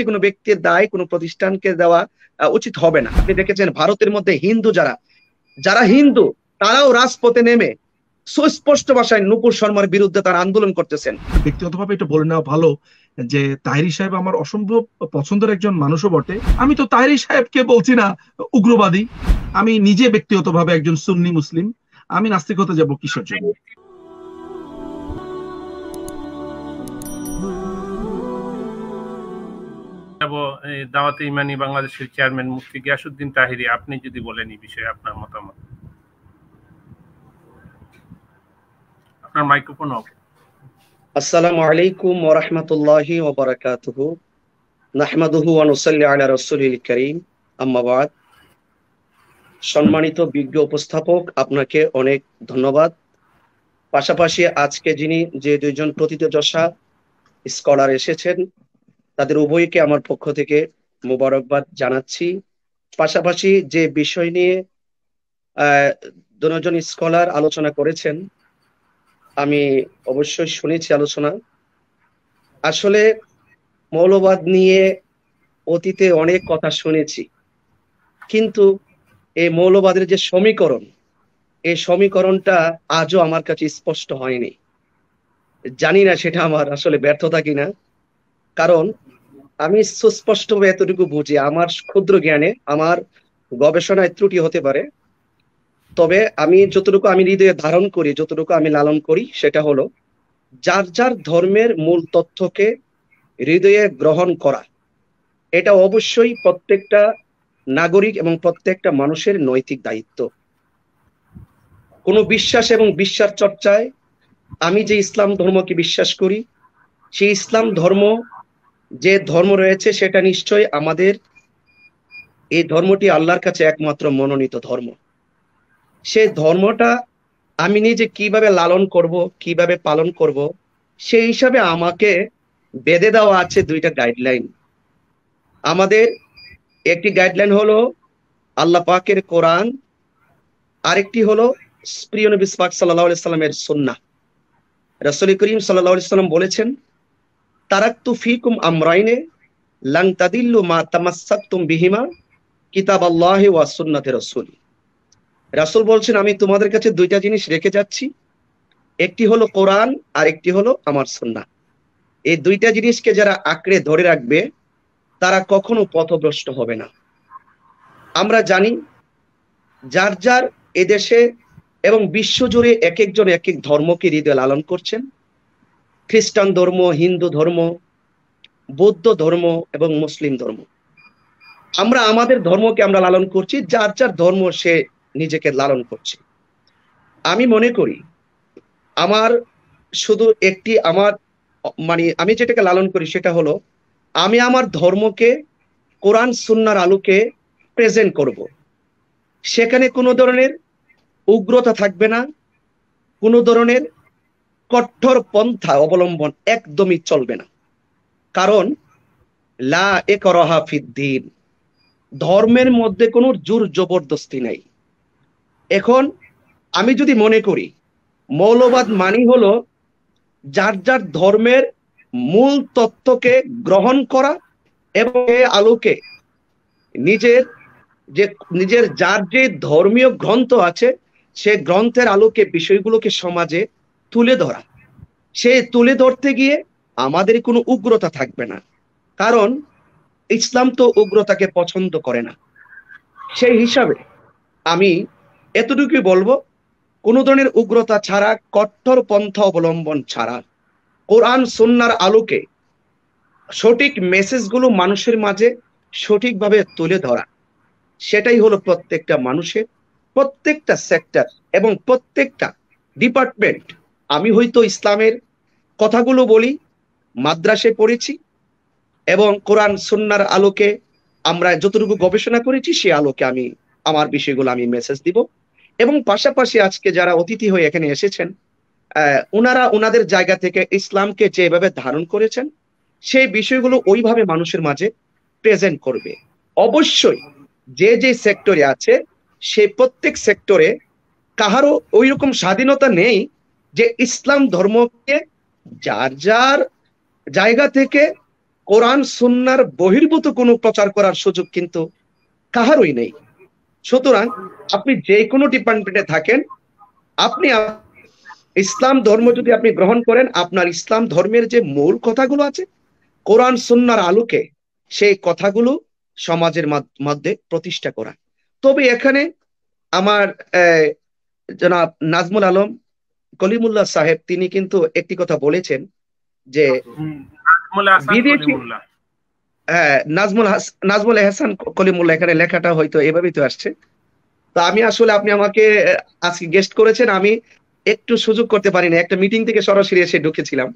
হচ্ছে কোনো ব্যক্তির দায় কোনো প্রতিষ্ঠানকে দেওয়া উচিত হবে না আপনি দেখেছেন ভারতের মধ্যে হিন্দু যারা যারা হিন্দু তারাও রাজপথে নেমে সুস্পষ্ট ভাষায় নুপুর শর্মার বিরুদ্ধে তার আন্দোলন করতেছেন ব্যক্তিগতভাবে এটা বলে নেওয়া ভালো যে তাহিরি সাহেব আমার অসম্ভব পছন্দের একজন মানুষও বটে আমি তো তাহিরি সাহেবকে বলছি না উগ্রবাদী আমি নিজে ব্যক্তিগতভাবে একজন সুন্নি মুসলিম আমি নাস্তিকতা হতে যাবো কিসের জন্য যাব দাওয়াতে ইমানি বাংলাদেশের চেয়ারম্যান মুফতি গিয়াসুদ্দিন তাহিরি আপনি যদি বলেন এই বিষয়ে আপনার মতামত আপনার মাইক্রোফোন অফ আসসালামু আলাইকুম ওয়া রাহমাতুল্লাহি ওয়া বারাকাতুহু নাহমাদুহু ওয়া নুসাল্লি আলা রাসূলিল কারীম আম্মা বাদ সম্মানিত বিজ্ঞ উপস্থাপক আপনাকে অনেক ধন্যবাদ পাশাপাশি আজকে যিনি যে দুইজন প্রতিতযশা স্কলার এসেছেন তাদের উভয়কে আমার পক্ষ থেকে মোবারকবাদ জানাচ্ছি পাশাপাশি যে বিষয় নিয়ে দুজন স্কলার আলোচনা করেছেন আমি অবশ্যই শুনেছি আলোচনা আসলে মৌলবাদ নিয়ে অতীতে অনেক কথা শুনেছি কিন্তু এই মৌলবাদের যে সমীকরণ এই সমীকরণটা আজও আমার কাছে স্পষ্ট হয়নি জানি না সেটা আমার আসলে ব্যর্থতা কিনা কারণ আমি সুস্পষ্টভাবে এতটুকু বুঝি আমার ক্ষুদ্র জ্ঞানে আমার গবেষণায় ত্রুটি হতে পারে তবে আমি যতটুকু আমি হৃদয়ে ধারণ করি যতটুকু আমি লালন করি সেটা হলো যার যার ধর্মের মূল তথ্যকে হৃদয়ে গ্রহণ করা এটা অবশ্যই প্রত্যেকটা নাগরিক এবং প্রত্যেকটা মানুষের নৈতিক দায়িত্ব কোনো বিশ্বাস এবং বিশ্বাস চর্চায় আমি যে ইসলাম ধর্মকে বিশ্বাস করি সেই ইসলাম ধর্ম যে ধর্ম রয়েছে সেটা নিশ্চয় আমাদের এই ধর্মটি আল্লাহর কাছে একমাত্র মনোনীত ধর্ম সেই ধর্মটা আমি নিজে কিভাবে লালন করব কিভাবে পালন করব সেই হিসাবে আমাকে বেঁধে দেওয়া আছে দুইটা গাইডলাইন আমাদের একটি গাইডলাইন হলো আল্লাহ পাকের কোরআন আরেকটি হলো প্রিয় নবী পাক সাল্লাহ সাল্লামের সন্না রাসুল করিম সাল্লাহ সাল্লাম বলেছেন তারাক্তু ফিকুম আমরাইনে লাং তাদিল্লু মা তামাসাক্তুম বিহিমা কিতাব আল্লাহ ওয়া সুন্নাতে রসুল রাসুল বলছেন আমি তোমাদের কাছে দুইটা জিনিস রেখে যাচ্ছি একটি হলো কোরআন আর একটি হলো আমার সন্না এই দুইটা জিনিসকে যারা আঁকড়ে ধরে রাখবে তারা কখনো পথভ্রষ্ট হবে না আমরা জানি যার যার এদেশে এবং বিশ্বজুড়ে এক একজন এক এক ধর্মকে হৃদয় লালন করছেন খ্রিস্টান ধর্ম হিন্দু ধর্ম বৌদ্ধ ধর্ম এবং মুসলিম ধর্ম আমরা আমাদের ধর্মকে আমরা লালন করছি যার যার ধর্ম সে নিজেকে লালন করছে আমি মনে করি আমার শুধু একটি আমার মানে আমি যেটাকে লালন করি সেটা হলো আমি আমার ধর্মকে কোরআন সুন্নার আলোকে প্রেজেন্ট করব। সেখানে কোনো ধরনের উগ্রতা থাকবে না কোনো ধরনের কঠোর পন্থা অবলম্বন একদমই চলবে না কারণ লা একরহা ফিদ্দিন ধর্মের মধ্যে কোনো জোর জবরদস্তি নাই এখন আমি যদি মনে করি মৌলবাদ মানি হলো যার যার ধর্মের মূল তত্ত্বকে গ্রহণ করা এবং এ আলোকে নিজের যে নিজের যার যে ধর্মীয় গ্রন্থ আছে সে গ্রন্থের আলোকে বিষয়গুলোকে সমাজে তুলে ধরা সে তুলে ধরতে গিয়ে আমাদের কোনো উগ্রতা থাকবে না কারণ ইসলাম তো উগ্রতাকে পছন্দ করে না সেই হিসাবে আমি এতটুকুই বলবো কোনো ধরনের উগ্রতা ছাড়া কট্টর পন্থা অবলম্বন ছাড়া কোরআন সন্ন্যার আলোকে সঠিক মেসেজগুলো মানুষের মাঝে সঠিকভাবে তুলে ধরা সেটাই হলো প্রত্যেকটা মানুষের প্রত্যেকটা সেক্টর এবং প্রত্যেকটা ডিপার্টমেন্ট আমি হয়তো ইসলামের কথাগুলো বলি মাদ্রাসে পড়েছি এবং কোরআন সন্ন্যার আলোকে আমরা যতটুকু গবেষণা করেছি সে আলোকে আমি আমার বিষয়গুলো আমি মেসেজ দিব এবং পাশাপাশি আজকে যারা অতিথি হয়ে এখানে এসেছেন ওনারা ওনাদের জায়গা থেকে ইসলামকে যেভাবে ধারণ করেছেন সেই বিষয়গুলো ওইভাবে মানুষের মাঝে প্রেজেন্ট করবে অবশ্যই যে যে সেক্টরে আছে সে প্রত্যেক সেক্টরে কাহারও ওই রকম স্বাধীনতা নেই যে ইসলাম ধর্মকে যার যার জায়গা থেকে কোরআন সুন্নার বহির্ভূত কোনো প্রচার করার সুযোগ কিন্তু কাহারই নেই সুতরাং আপনি যে কোনো ডিপার্টমেন্টে থাকেন আপনি ইসলাম ধর্ম যদি আপনি গ্রহণ করেন আপনার ইসলাম ধর্মের যে মূল কথাগুলো আছে কোরআন সুন্নার আলোকে সেই কথাগুলো সমাজের মধ্যে প্রতিষ্ঠা করা তবে এখানে আমার জনাব নাজমুল আলম কলিমুল্লাহ সাহেব তিনি কিন্তু একটি কথা বলেছেন যে বিদেশি হ্যাঁ নাজমুল নাজমুল এহসান কলিমুল্লাহ এখানে লেখাটা হয়তো এভাবেই তো আসছে তো আমি আসলে আপনি আমাকে আজকে গেস্ট করেছেন আমি একটু সুযোগ করতে পারি না একটা মিটিং থেকে সরাসরি এসে ঢুকেছিলাম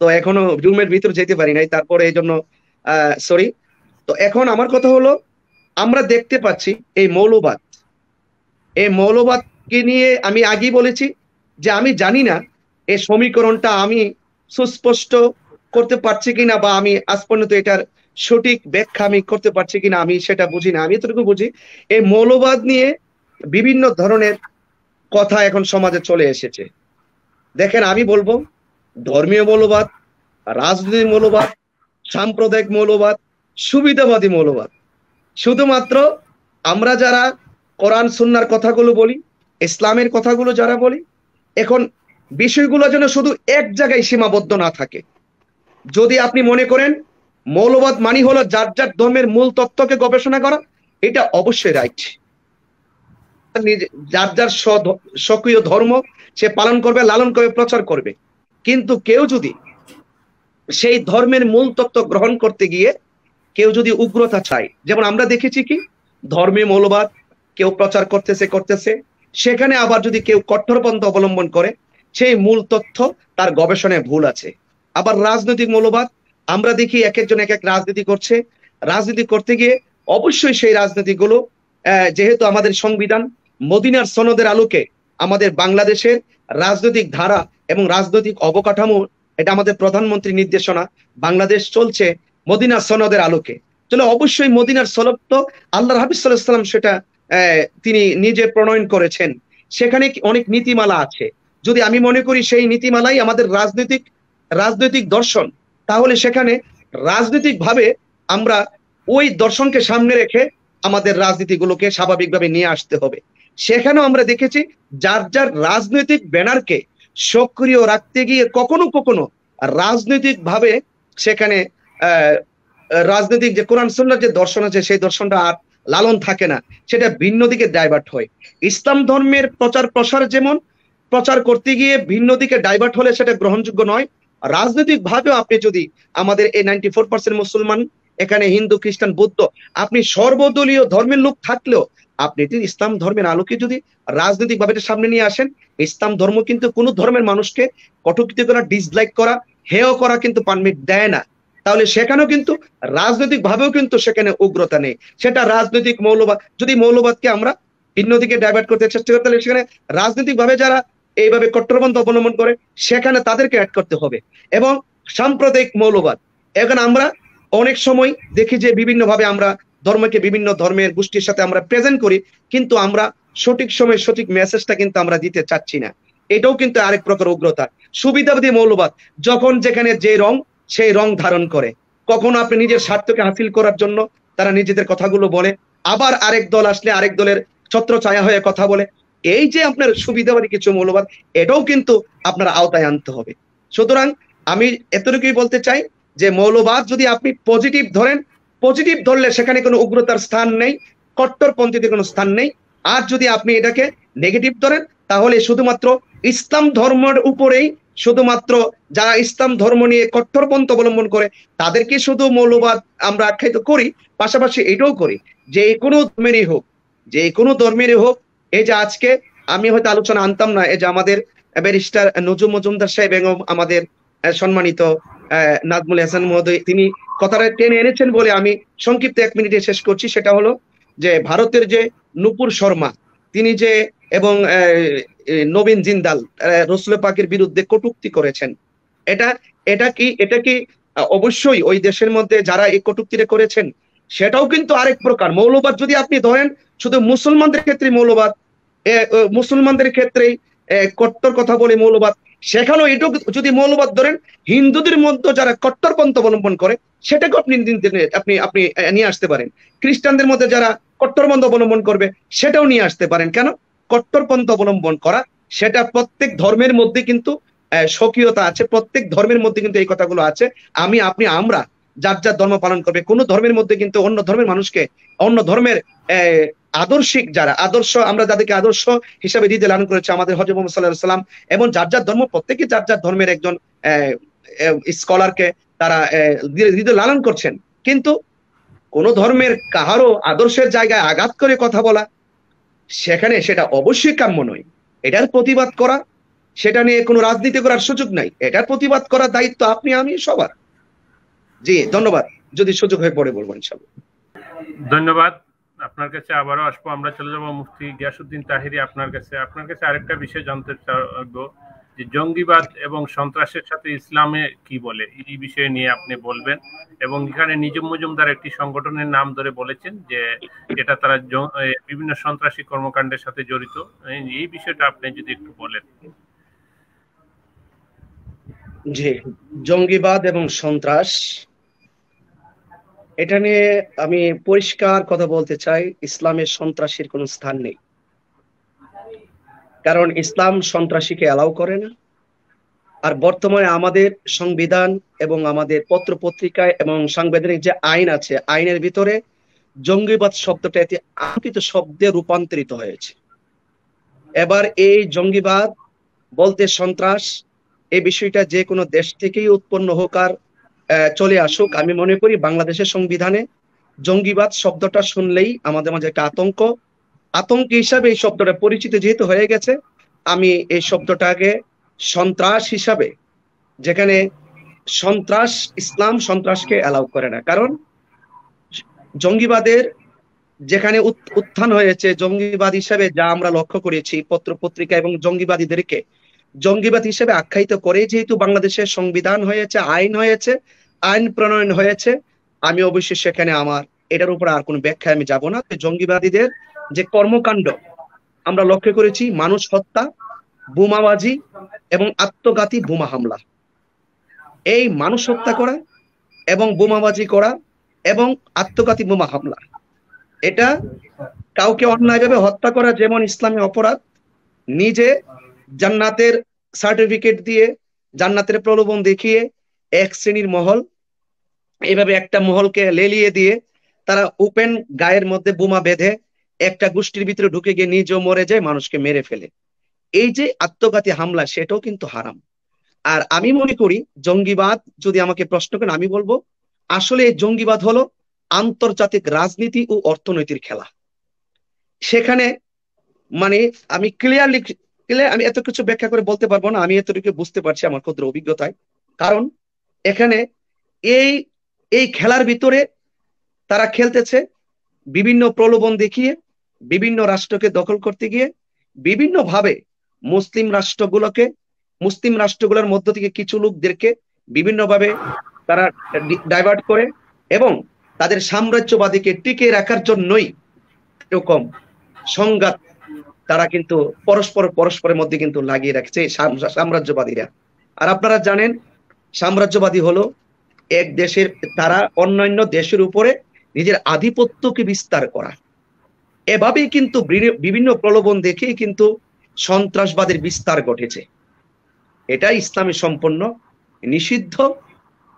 তো এখনো রুমের ভিতর যেতে পারি নাই তারপরে এই জন্য সরি তো এখন আমার কথা হলো আমরা দেখতে পাচ্ছি এই মৌলবাদ এই মৌলবাদকে নিয়ে আমি আগেই বলেছি যে আমি জানি না এই সমীকরণটা আমি সুস্পষ্ট করতে পারছি কিনা বা আমি আজ পর্যন্ত এটার সঠিক ব্যাখ্যা আমি করতে পারছি কিনা আমি সেটা বুঝি না আমি এতটুকু বুঝি এই মৌলবাদ নিয়ে বিভিন্ন ধরনের কথা এখন সমাজে চলে এসেছে দেখেন আমি বলবো ধর্মীয় মৌলবাদ রাজনৈতিক মৌলবাদ সাম্প্রদায়িক মৌলবাদ সুবিধাবাদী মৌলবাদ শুধুমাত্র আমরা যারা কোরআন সুন্নার কথাগুলো বলি ইসলামের কথাগুলো যারা বলি এখন বিষয়গুলো যেন শুধু এক জায়গায় সীমাবদ্ধ না থাকে যদি আপনি মনে করেন মৌলবাদ মানি হলো যার যার ধর্মের মূল তত্ত্বকে গবেষণা করা এটা অবশ্যই রাইট যার যার সক্রিয় ধর্ম সে পালন করবে লালন করবে প্রচার করবে কিন্তু কেউ যদি সেই ধর্মের মূল তত্ত্ব গ্রহণ করতে গিয়ে কেউ যদি উগ্রতা চায় যেমন আমরা দেখেছি কি ধর্মে মৌলবাদ কেউ প্রচার করতেছে করতেছে সেখানে আবার যদি কেউ কঠোরপন্থা অবলম্বন করে সেই মূল তথ্য তার গবেষণায় ভুল আছে আবার রাজনৈতিক মূল্যবাদ আমরা দেখি এক একজন এক এক রাজনীতি করছে রাজনীতি করতে গিয়ে অবশ্যই সেই রাজনীতিগুলো যেহেতু আমাদের সংবিধান মদিনার সনদের আলোকে আমাদের বাংলাদেশের রাজনৈতিক ধারা এবং রাজনৈতিক অবকাঠামো এটা আমাদের প্রধানমন্ত্রী নির্দেশনা বাংলাদেশ চলছে মদিনার সনদের আলোকে চলে অবশ্যই মদিনার সনদ তো আল্লাহ হাফিজ সাল্লাহ সাল্লাম সেটা তিনি নিজে প্রণয়ন করেছেন সেখানে অনেক নীতিমালা আছে যদি আমি মনে করি সেই নীতিমালাই আমাদের রাজনৈতিক রাজনৈতিক দর্শন তাহলে সেখানে রাজনৈতিকভাবে আমরা ওই দর্শনকে সামনে রেখে আমাদের রাজনীতিগুলোকে স্বাভাবিকভাবে নিয়ে আসতে হবে সেখানেও আমরা দেখেছি যার যার রাজনৈতিক ব্যানারকে সক্রিয় রাখতে গিয়ে কখনো কখনো রাজনৈতিকভাবে সেখানে রাজনৈতিক যে কোরআন সুন্নার যে দর্শন আছে সেই দর্শনটা লালন থাকে না সেটা ভিন্ন দিকে ডাইভার্ট হয় ইসলাম ধর্মের প্রচার প্রসার যেমন প্রচার করতে গিয়ে ভিন্ন দিকে ডাইভার্ট হলে সেটা গ্রহণযোগ্য নয় রাজনৈতিক ভাবেও আপনি যদি আমাদের এই নাইনটি ফোর পার্সেন্ট মুসলমান এখানে হিন্দু খ্রিস্টান বৌদ্ধ আপনি সর্বদলীয় ধর্মের লোক থাকলেও আপনি ইসলাম ধর্মের আলোকে যদি রাজনৈতিক ভাবে সামনে নিয়ে আসেন ইসলাম ধর্ম কিন্তু কোনো ধর্মের মানুষকে কটকিত করা ডিসলাইক করা হেয় করা কিন্তু পারমিট দেয় না তাহলে সেখানেও কিন্তু রাজনৈতিক ভাবেও কিন্তু সেখানে উগ্রতা নেই সেটা রাজনৈতিক মৌলবাদ যদি মৌলবাদকে আমরা ভিন্ন দিকে ডাইভার্ট করতে চেষ্টা করি তাহলে সেখানে রাজনৈতিক ভাবে যারা এইভাবে কট্টরপন্থ অবলম্বন করে সেখানে তাদেরকে অ্যাড করতে হবে এবং সাম্প্রদায়িক মৌলবাদ এখন আমরা অনেক সময় দেখি যে বিভিন্নভাবে আমরা ধর্মকে বিভিন্ন ধর্মের গোষ্ঠীর সাথে আমরা প্রেজেন্ট করি কিন্তু আমরা সঠিক সময় সঠিক মেসেজটা কিন্তু আমরা দিতে চাচ্ছি না এটাও কিন্তু আরেক প্রকার উগ্রতা সুবিধাবাদী মৌলবাদ যখন যেখানে যে রং সেই রং ধারণ করে কখনো আপনি নিজের স্বার্থকে হাসিল করার জন্য তারা নিজেদের কথাগুলো বলে আবার আরেক দল আসলে আরেক দলের ছত্র ছায়া হয়ে কথা বলে এই যে আপনার সুবিধাবাদী কিছু মূল্যবাদ এটাও কিন্তু আপনার আওতায় আনতে হবে সুতরাং আমি এতটুকুই বলতে চাই যে মৌলবাদ যদি আপনি পজিটিভ ধরেন পজিটিভ ধরলে সেখানে কোনো উগ্রতার স্থান নেই কট্টরপন্থীতে কোনো স্থান নেই আর যদি আপনি এটাকে নেগেটিভ ধরেন তাহলে শুধুমাত্র ইসলাম ধর্মের উপরেই শুধুমাত্র যারা ইসলাম ধর্ম নিয়ে কট্টরপন্থ অবলম্বন করে তাদেরকে শুধু মৌলবাদ আমরা আখ্যায়িত করি পাশাপাশি এটাও করি যে কোনো ধর্মেরই হোক যে কোনো ধর্মেরই হোক এই যে আজকে আমি হয়তো আলোচনা আনতাম না এই যে আমাদের ব্যারিস্টার নজুম মজুমদার সাহেব এবং আমাদের সম্মানিত নাজমুল হাসান মহোদয় তিনি কথাটা টেনে এনেছেন বলে আমি সংক্ষিপ্ত এক মিনিটে শেষ করছি সেটা হলো যে ভারতের যে নুপুর শর্মা তিনি যে এবং নবীন জিন্দাল রসুল পাকের বিরুদ্ধে কটুক্তি করেছেন এটা এটা কি এটা কি অবশ্যই ওই দেশের মধ্যে যারা এই কটুক্তিটা করেছেন সেটাও কিন্তু আরেক প্রকার মৌলবাদ যদি আপনি ধরেন শুধু মুসলমানদের ক্ষেত্রে মৌলবাদ মুসলমানদের ক্ষেত্রে কট্টর কথা বলে মৌলবাদ সেখানেও এটুক যদি মৌলবাদ ধরেন হিন্দুদের মধ্যে যারা কট্টরপন্থ অবলম্বন করে সেটাকে আপনি আপনি আপনি নিয়ে আসতে পারেন খ্রিস্টানদের মধ্যে যারা কট্টরপন্থ অবলম্বন করবে সেটাও নিয়ে আসতে পারেন কেন কট্টরপন্থ অবলম্বন করা সেটা প্রত্যেক ধর্মের মধ্যে কিন্তু স্বকীয়তা আছে প্রত্যেক ধর্মের মধ্যে কিন্তু এই কথাগুলো আছে আমি আপনি আমরা যার যার ধর্ম পালন করবে কোন ধর্মের মধ্যে কিন্তু অন্য ধর্মের মানুষকে অন্য ধর্মের আদর্শিক যারা আদর্শ আমরা যাদেরকে আদর্শ হিসাবে দিতে লালন করেছি আমাদের হজর মোহাম্মদ সাল্লাহ সাল্লাম এবং যার যার ধর্ম প্রত্যেকে যার যার ধর্মের একজন স্কলারকে তারা লালন করছেন কিন্তু কোনো ধর্মের কাহারও আদর্শের জায়গায় আঘাত করে কথা বলা সেখানে সেটা অবশ্যই কাম্য নয় এটার প্রতিবাদ করা সেটা নিয়ে কোনো রাজনীতি করার সুযোগ নাই এটার প্রতিবাদ করার দায়িত্ব আপনি আমি সবার জি ধন্যবাদ যদি সুযোগ হয়ে পড়ে বলবেন সব ধন্যবাদ আপনার কাছে আবারও আসবো আমরা চলে যাবো মুফতি গিয়াসুদ্দিন তাহিরি আপনার কাছে আপনার কাছে আরেকটা বিষয় জানতে চাইব যে জঙ্গিবাদ এবং সন্ত্রাসের সাথে ইসলামে কি বলে এই বিষয়ে নিয়ে আপনি বলবেন এবং এখানে নিজম মজুমদার একটি সংগঠনের নাম ধরে বলেছেন যে এটা তারা বিভিন্ন সন্ত্রাসী কর্মকাণ্ডের সাথে জড়িত এই বিষয়টা আপনি যদি একটু বলেন জি জঙ্গিবাদ এবং সন্ত্রাস এটা নিয়ে আমি পরিষ্কার কথা বলতে চাই ইসলামের সন্ত্রাসীর কোনো স্থান নেই কারণ ইসলাম সন্ত্রাসীকে অ্যালাউ করে না আর বর্তমানে আমাদের সংবিধান এবং আমাদের পত্র পত্রিকায় এবং সাংবিধানিক যে আইন আছে আইনের ভিতরে জঙ্গিবাদ শব্দটা এতে আঙ্কিত শব্দে রূপান্তরিত হয়েছে এবার এই জঙ্গিবাদ বলতে সন্ত্রাস এই বিষয়টা যে কোনো দেশ থেকেই উৎপন্ন হোক আর চলে আসুক আমি মনে করি বাংলাদেশের সংবিধানে জঙ্গিবাদ শব্দটা শুনলেই আমাদের মাঝে একটা আতঙ্ক আতঙ্ক হিসাবে এই শব্দটা পরিচিত যেহেতু হয়ে গেছে আমি এই শব্দটাকে সন্ত্রাস হিসাবে যেখানে সন্ত্রাস ইসলাম সন্ত্রাসকে অ্যালাউ করে না কারণ জঙ্গিবাদের যেখানে উত্থান হয়েছে জঙ্গিবাদ হিসাবে যা আমরা লক্ষ্য করেছি পত্র পত্রিকা এবং জঙ্গিবাদীদেরকে জঙ্গিবাদ হিসেবে আখ্যায়িত করে যেহেতু বাংলাদেশের সংবিধান হয়েছে আইন হয়েছে আইন প্রণয়ন হয়েছে আমি অবশ্যই সেখানে আমার এটার উপর আর কোনো ব্যাখ্যা আমি যাব না জঙ্গিবাদীদের যে কর্মকাণ্ড আমরা লক্ষ্য করেছি মানুষ হত্যা বোমাবাজি এবং আত্মঘাতী বোমা হামলা এই মানুষ হত্যা করা এবং বোমাবাজি করা এবং আত্মঘাতী বোমা হামলা এটা কাউকে অন্যায়ভাবে হত্যা করা যেমন ইসলামী অপরাধ নিজে জান্নাতের সার্টিফিকেট দিয়ে জান্নাতের প্রলোভন দেখিয়ে এক শ্রেণীর মহল এভাবে একটা মহলকে লেলিয়ে দিয়ে তারা ওপেন গায়ের মধ্যে বোমা বেঁধে একটা গোষ্ঠীর ভিতরে ঢুকে গিয়ে নিজেও মরে যায় মানুষকে মেরে ফেলে এই যে আত্মঘাতী হামলা সেটাও কিন্তু হারাম আর আমি মনে করি জঙ্গিবাদ যদি আমাকে প্রশ্ন করেন আমি বলবো আসলে জঙ্গিবাদ হলো আন্তর্জাতিক রাজনীতি ও অর্থনৈতিক খেলা সেখানে মানে আমি ক্লিয়ারলি ক্লিয়ার আমি এত কিছু ব্যাখ্যা করে বলতে পারবো না আমি এতটুকু বুঝতে পারছি আমার ক্ষুদ্র অভিজ্ঞতায় কারণ এখানে এই এই খেলার ভিতরে তারা খেলতেছে বিভিন্ন প্রলোভন দেখিয়ে বিভিন্ন রাষ্ট্রকে দখল করতে গিয়ে বিভিন্নভাবে মুসলিম রাষ্ট্রগুলোকে মুসলিম রাষ্ট্রগুলোর মধ্য থেকে কিছু লোকদেরকে বিভিন্নভাবে তারা ডাইভার্ট করে এবং তাদের সাম্রাজ্যবাদীকে টিকে রাখার জন্যই এরকম সংঘাত তারা কিন্তু পরস্পর পরস্পরের মধ্যে কিন্তু লাগিয়ে রাখছে সাম্রাজ্যবাদীরা আর আপনারা জানেন সাম্রাজ্যবাদী হলো এক দেশের তারা অন্যান্য দেশের উপরে নিজের আধিপত্যকে বিস্তার করা এভাবেই কিন্তু বিভিন্ন প্রলোভন দেখেই কিন্তু সন্ত্রাসবাদের বিস্তার ঘটেছে এটা ইসলামে সম্পন্ন নিষিদ্ধ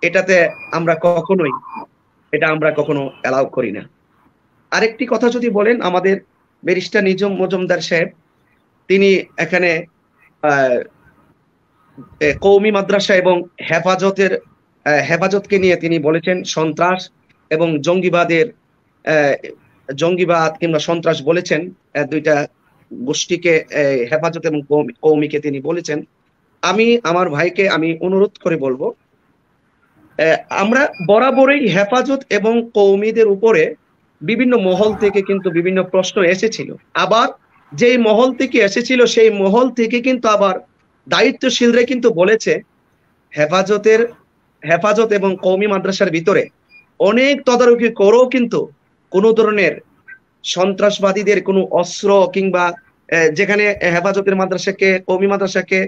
এটাতে আমরা কখনোই এটা আমরা কখনো অ্যালাউ করি না আরেকটি কথা যদি বলেন আমাদের ব্যারিস্টার নিজম মজুমদার সাহেব তিনি এখানে কৌমি মাদ্রাসা এবং হেফাজতের হেফাজতকে নিয়ে তিনি বলেছেন সন্ত্রাস এবং জঙ্গিবাদের জঙ্গিবাদ কিংবা সন্ত্রাস বলেছেন দুইটা গোষ্ঠীকে হেফাজত এবং কৌমিকে তিনি বলেছেন আমি আমার ভাইকে আমি অনুরোধ করে বলবো আমরা বরাবরই হেফাজত এবং কৌমিদের উপরে বিভিন্ন মহল থেকে কিন্তু বিভিন্ন প্রশ্ন এসেছিল আবার যেই মহল থেকে এসেছিল সেই মহল থেকে কিন্তু আবার দায়িত্বশীলরা কিন্তু বলেছে হেফাজতের হেফাজত এবং কৌমি মাদ্রাসার ভিতরে অনেক তদারকি করেও কিন্তু কোনো ধরনের সন্ত্রাসবাদীদের কোনো অস্ত্র কিংবা যেখানে হেফাজতের মাদ্রাসাকে কৌমি মাদ্রাসাকে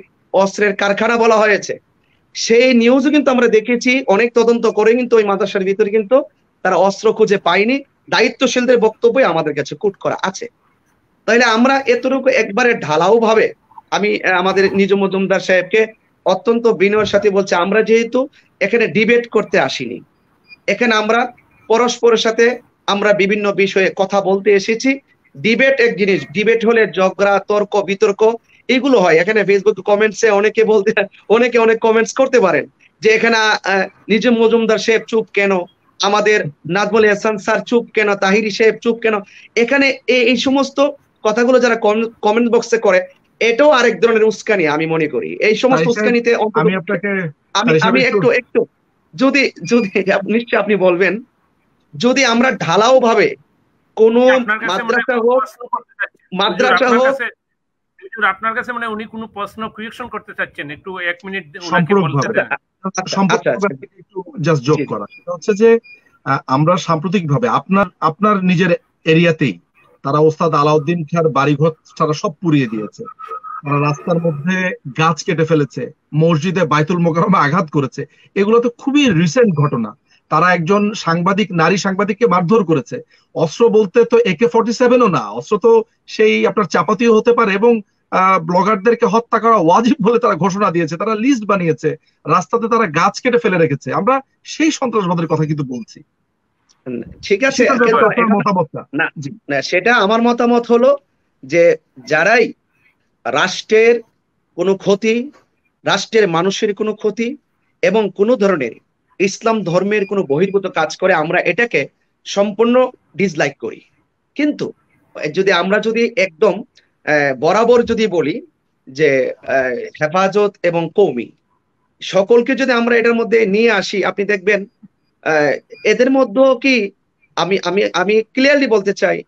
অস্ত্রের কারখানা বলা হয়েছে সেই নিউজও কিন্তু আমরা দেখেছি অনেক তদন্ত করে কিন্তু ওই মাদ্রাসার ভিতরে কিন্তু তারা অস্ত্র খুঁজে পায়নি দায়িত্বশীলদের বক্তব্যই আমাদের কাছে কুট করা আছে তাহলে আমরা এতটুকু একবারে ঢালাও ভাবে আমি আমাদের নিজ মজুমদার সাহেবকে অত্যন্ত বিনয়ের সাথে বলছে আমরা যেহেতু এখানে ডিবেট করতে আসিনি এখানে আমরা পরস্পরের সাথে আমরা বিভিন্ন বিষয়ে কথা বলতে এসেছি ডিবেট এক জিনিস ডিবেট হলে ঝগড়া তর্ক বিতর্ক এগুলো হয় এখানে ফেসবুক কমেন্টসে অনেকে বলতে অনেকে অনেক কমেন্টস করতে পারেন যে এখানে নিজম মজুমদার সাহেব চুপ কেন আমাদের নাজমুল হাসান স্যার চুপ কেন তাহিরি সাহেব চুপ কেন এখানে এই সমস্ত কথাগুলো যারা কমেন্ট বক্সে করে এটাও আরেক ধরনের উস্কানি আমি মনে করি এই সমস্ত উস্কানিতে আমি আপনাকে আমি আমি একটু একটু যদি যদি নিশ্চয় আপনি বলবেন যদি আমরা ঢালাও ভাবে কোন মাদ্রাসা হোক মাদ্রাসা হোক আপনার কাছে মানে উনি কোনো প্রশ্ন ক্রিয়েশন করতে চাচ্ছেন একটু এক মিনিট জাস্ট আচ্ছা, আচ্ছা। যোগ করা হচ্ছে যে আমরা সাম্প্রতিক ভাবে আপনার আপনার নিজের এরিয়াতেই তারা ওস্তাদ আলাউদ্দিন খার বাড়িঘর তারা সব পুড়িয়ে দিয়েছে তারা রাস্তার মধ্যে গাছ কেটে ফেলেছে মসজিদে বাইতুল মোকারমে আঘাত করেছে এগুলো তো খুবই রিসেন্ট ঘটনা তারা একজন সাংবাদিক নারী সাংবাদিককে মারধর করেছে অস্ত্র বলতে তো একে ফর্টি সেভেনও না অস্ত্র তো সেই আপনার চাপাতিও হতে পারে এবং ব্লগারদেরকে হত্যা করা ওয়াজিব বলে তারা ঘোষণা দিয়েছে তারা লিস্ট বানিয়েছে রাস্তাতে তারা গাছ কেটে ফেলে রেখেছে আমরা সেই সন্ত্রাসবাদের কথা কিন্তু বলছি ঠিক আছে না সেটা আমার মতামত হলো যে যারাই রাষ্ট্রের কোনো ক্ষতি রাষ্ট্রের মানুষের কোনো ক্ষতি এবং কোনো ধরনের ইসলাম ধর্মের কোনো বহির্ভূত কাজ করে আমরা এটাকে সম্পূর্ণ ডিসলাইক করি কিন্তু যদি আমরা যদি একদম বরাবর যদি বলি যে হেফাজত এবং কৌমি সকলকে যদি আমরা এটার মধ্যে নিয়ে আসি আপনি দেখবেন এদের মধ্যেও কি আমি আমি আমি ক্লিয়ারলি বলতে চাই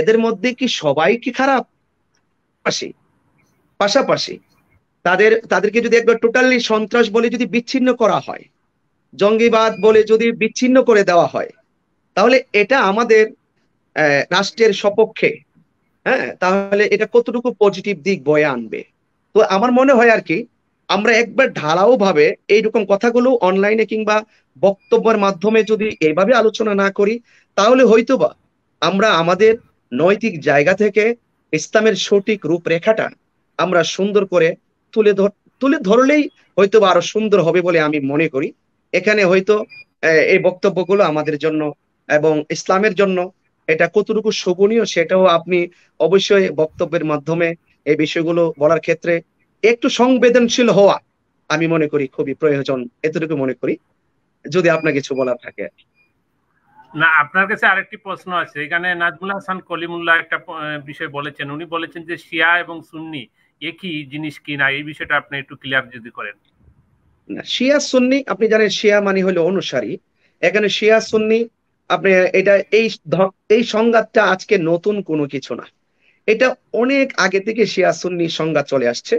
এদের মধ্যে কি সবাই কি খারাপ পাশাপাশি পাশাপাশি তাদের তাদেরকে যদি একবার টোটালি সন্ত্রাস বলে যদি বিচ্ছিন্ন করা হয় জঙ্গিবাদ বলে যদি বিচ্ছিন্ন করে দেওয়া হয় তাহলে এটা আমাদের রাষ্ট্রের সপক্ষে হ্যাঁ তাহলে এটা কতটুকু পজিটিভ দিক বয়ে আনবে তো আমার মনে হয় আর কি আমরা একবার ঢালাও ভাবে এইরকম কথাগুলো অনলাইনে কিংবা বক্তব্যের মাধ্যমে যদি এইভাবে আলোচনা না করি তাহলে হয়তোবা আমরা আমাদের নৈতিক জায়গা থেকে ইসলামের সঠিক রূপরেখাটা আমরা সুন্দর করে তুলে ধর তুলে ধরলেই হয়তো বা আরো সুন্দর হবে বলে আমি মনে করি এখানে হয়তো এই বক্তব্যগুলো আমাদের জন্য এবং ইসলামের জন্য এটা কতটুকু শোভনীয় সেটাও আপনি অবশ্যই বক্তব্যের মাধ্যমে এই বিষয়গুলো বলার ক্ষেত্রে একটু সংবেদনশীল হওয়া আমি মনে করি খুবই প্রয়োজন এতটুকু মনে করি যদি আপনার কিছু বলার থাকে না আপনার কাছে আরেকটি প্রশ্ন আছে এখানে নাজমুল হাসান কলিমুল্লাহ একটা বিষয় বলেছেন উনি বলেছেন যে শিয়া এবং সুন্নি একই জিনিস কিনা এই বিষয়টা আপনি একটু ক্লিয়ার যদি করেন শিয়া সুন্নি আপনি জানেন শিয়া মানি হলো অনুসারী এখানে শিয়া সুন্নি আপনি এটা এই এই সংঘাতটা আজকে নতুন কোনো কিছু না এটা অনেক আগে থেকে শিয়া সুন্নি সংঘাত চলে আসছে